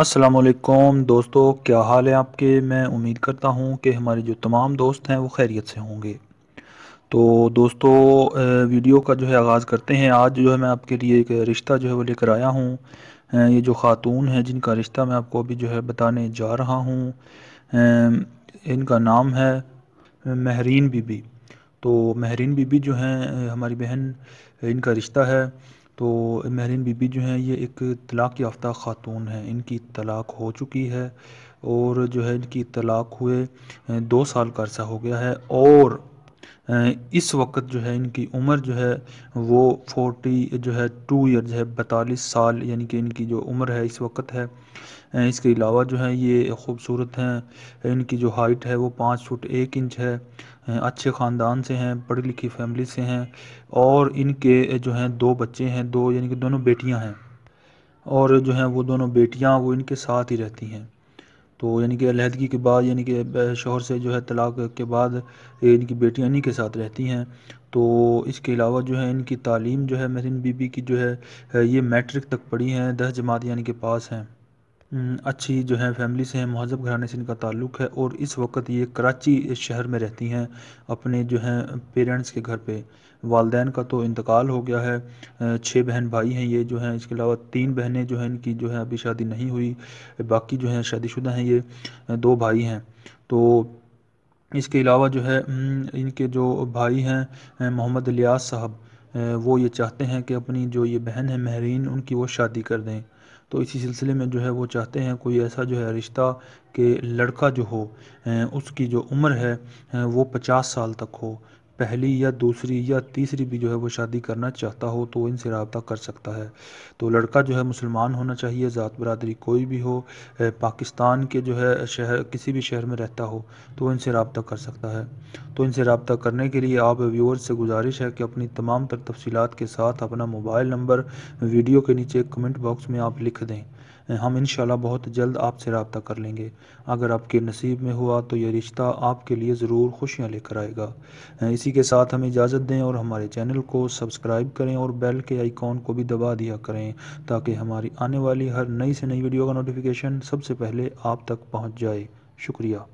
असलकुम दोस्तों क्या हाल है आपके मैं उम्मीद करता हूँ कि हमारे जो तमाम दोस्त हैं वो खैरियत से होंगे तो दोस्तों वीडियो का जो है आगाज़ करते हैं आज जो है मैं आपके लिए एक रिश्ता जो है वो लेकर आया हूँ ये जो ख़ातून है जिनका रिश्ता मैं आपको अभी जो है बताने जा रहा हूँ इनका नाम है महरीन बीबी तो महरीन बीबी जो हैं हमारी बहन इनका रिश्ता है तो महरीन बीबी जो हैं ये एक तलाक़ याफ़्ता ख़ातून हैं इनकी तलाक़ हो चुकी है और जो है इनकी तलाक़ हुए दो साल का अर्सा हो गया है और इस वक्त जो है इनकी उम्र जो है वो फोर्टी जो है टू जो है बतालीस साल यानी कि इनकी जो उम्र है इस वक्त है इसके अलावा जो है ये खूबसूरत हैं इनकी जो हाइट है वो पाँच फुट एक इंच है अच्छे ख़ानदान से हैं पढ़ी लिखी फैमिली से हैं और इनके जो हैं दो बच्चे हैं दो यानी कि दोनों बेटियाँ हैं और जो हैं वो दोनों बेटियाँ वो इनके साथ ही रहती हैं तो यानी कि अलहदगी के बाद यानी कि शोहर से जो है तलाक के बाद इनकी बेटियाँ इन्हीं के साथ रहती हैं तो इसके अलावा जो है इनकी तालीम जो है मेरी बीबी की जो है ये मैट्रिक तक पढ़ी हैं दस जमात यानी के पास हैं हम्म, अच्छी जो है फैमिली से हैं महजब घराने से इनका ताल्लुक़ है और इस वक्त ये कराची शहर में रहती हैं अपने जो हैं पेरेंट्स के घर पे वालदेन का तो इंतकाल हो गया है छः बहन भाई हैं ये जो हैं इसके अलावा तीन बहनें जो हैं इनकी जो है अभी शादी नहीं हुई बाकी जो हैं शादीशुदा हैं ये दो भाई हैं तो इसके अलावा जो है हम्म, इनके जो भाई हैं मोहम्मद लियाज साहब वो ये चाहते हैं कि अपनी जो ये बहन है महरीन उनकी वो शादी कर दें तो इसी सिलसिले में जो है वो चाहते हैं कोई ऐसा जो है रिश्ता कि लड़का जो हो उसकी जो उम्र है वो पचास साल तक हो पहली या दूसरी या तीसरी भी जो है वो शादी करना चाहता हो तो इनसे रबता कर सकता है तो लड़का जो है मुसलमान होना चाहिए ज़ात बरदरी कोई भी हो पाकिस्तान के जो है शहर किसी भी शहर में रहता हो तो इनसे रबता कर सकता है तो इनसे रबता करने के लिए आप व्यूअर्स से गुजारिश है कि अपनी तमाम तर तफसीत के साथ अपना मोबाइल नंबर वीडियो के नीचे कमेंट बॉक्स में आप लिख दें हम इन बहुत जल्द आपसे रबता कर लेंगे अगर आपके नसीब में हुआ तो यह रिश्ता आपके लिए ज़रूर खुशियाँ लेकर आएगा इसी के साथ हमें इजाज़त दें और हमारे चैनल को सब्सक्राइब करें और बेल के आइकॉन को भी दबा दिया करें ताकि हमारी आने वाली हर नई से नई वीडियो का नोटिफिकेशन सबसे पहले आप तक पहुँच जाए शुक्रिया